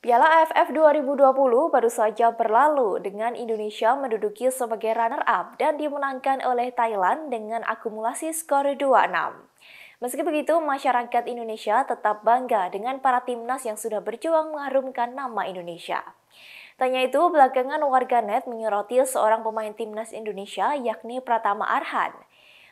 Piala AFF 2020 baru saja berlalu dengan Indonesia menduduki sebagai runner-up dan dimenangkan oleh Thailand dengan akumulasi skor 2-6. Meski begitu, masyarakat Indonesia tetap bangga dengan para timnas yang sudah berjuang mengharumkan nama Indonesia. Tanya itu, belakangan warganet menyoroti seorang pemain timnas Indonesia yakni Pratama Arhan.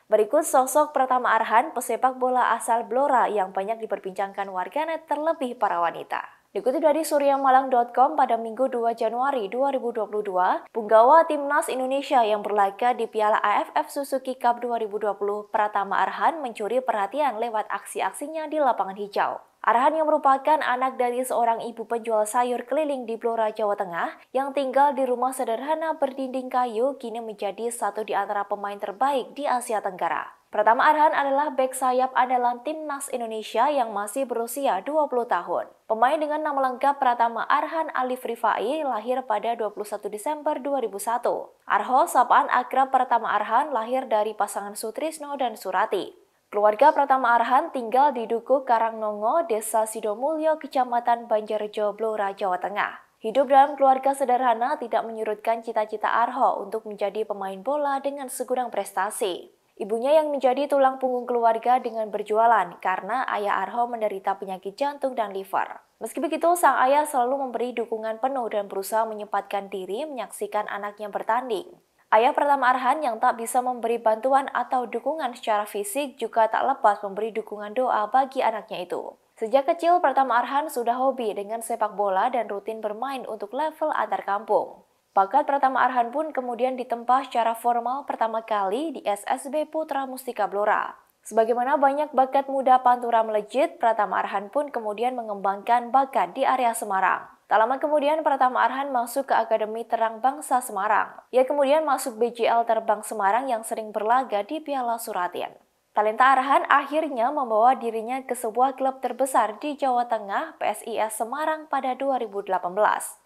Berikut sosok Pratama Arhan, pesepak bola asal Blora yang banyak diperbincangkan warganet terlebih para wanita. Dikutip dari suryamalang.com pada Minggu 2 Januari 2022, punggawa timnas Indonesia yang berlaga di Piala AFF Suzuki Cup 2020 Pratama Arhan mencuri perhatian lewat aksi-aksinya di lapangan hijau. Arhan yang merupakan anak dari seorang ibu penjual sayur keliling di Blora, Jawa Tengah yang tinggal di rumah sederhana berdinding kayu kini menjadi satu di antara pemain terbaik di Asia Tenggara. Pertama Arhan adalah bek sayap andalan timnas Indonesia yang masih berusia 20 tahun. Pemain dengan nama lengkap Pratama Arhan Alif Rifai lahir pada 21 Desember 2001. Arho sapaan akrab Pratama Arhan lahir dari pasangan Sutrisno dan Surati. Keluarga Pratama Arhan tinggal di Duku Karangnongo, Desa Sidomulyo, Kecamatan Banjarjo, Blora, Jawa Tengah. Hidup dalam keluarga sederhana tidak menyurutkan cita-cita Arho untuk menjadi pemain bola dengan segudang prestasi. Ibunya yang menjadi tulang punggung keluarga dengan berjualan karena ayah Arho menderita penyakit jantung dan liver. Meski begitu, sang ayah selalu memberi dukungan penuh dan berusaha menyempatkan diri menyaksikan anaknya bertanding. Ayah pertama Arhan yang tak bisa memberi bantuan atau dukungan secara fisik juga tak lepas memberi dukungan doa bagi anaknya itu. Sejak kecil, Pertama Arhan sudah hobi dengan sepak bola dan rutin bermain untuk level antar kampung. Pangkat Pratama Arhan pun kemudian ditempa secara formal pertama kali di SSB Putra Mustika Blora. Sebagaimana banyak bakat muda Pantura melejit, Pratama Arhan pun kemudian mengembangkan bakat di area Semarang. Tak lama kemudian Pratama Arhan masuk ke Akademi Terang Bangsa Semarang. Ia kemudian masuk BJL Terbang Semarang yang sering berlaga di Piala Suratian. Talenta Arhan akhirnya membawa dirinya ke sebuah klub terbesar di Jawa Tengah, PSIS Semarang pada 2018.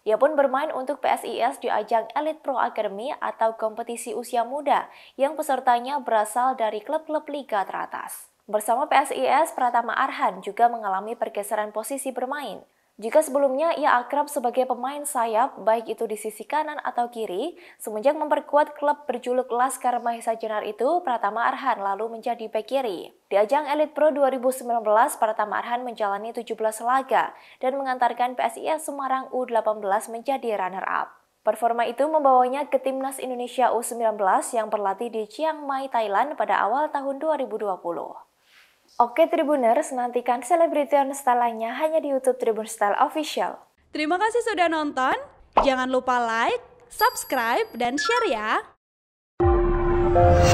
Ia pun bermain untuk PSIS di ajang Elite Pro Academy atau kompetisi usia muda yang pesertanya berasal dari klub-klub liga teratas. Bersama PSIS, Pratama Arhan juga mengalami pergeseran posisi bermain. Jika sebelumnya ia akrab sebagai pemain sayap, baik itu di sisi kanan atau kiri, semenjak memperkuat klub berjuluk Laskar Mahesa Jenar itu, Pratama Arhan lalu menjadi bek kiri. Di ajang Elite Pro 2019, Pratama Arhan menjalani 17 laga dan mengantarkan PSIS Semarang U18 menjadi runner-up. Performa itu membawanya ke Timnas Indonesia U19 yang berlatih di Chiang Mai, Thailand pada awal tahun 2020. Oke Tribuners, nantikan selebriti style lainnya hanya di YouTube Tribun Style Official. Terima kasih sudah nonton. Jangan lupa like, subscribe, dan share ya.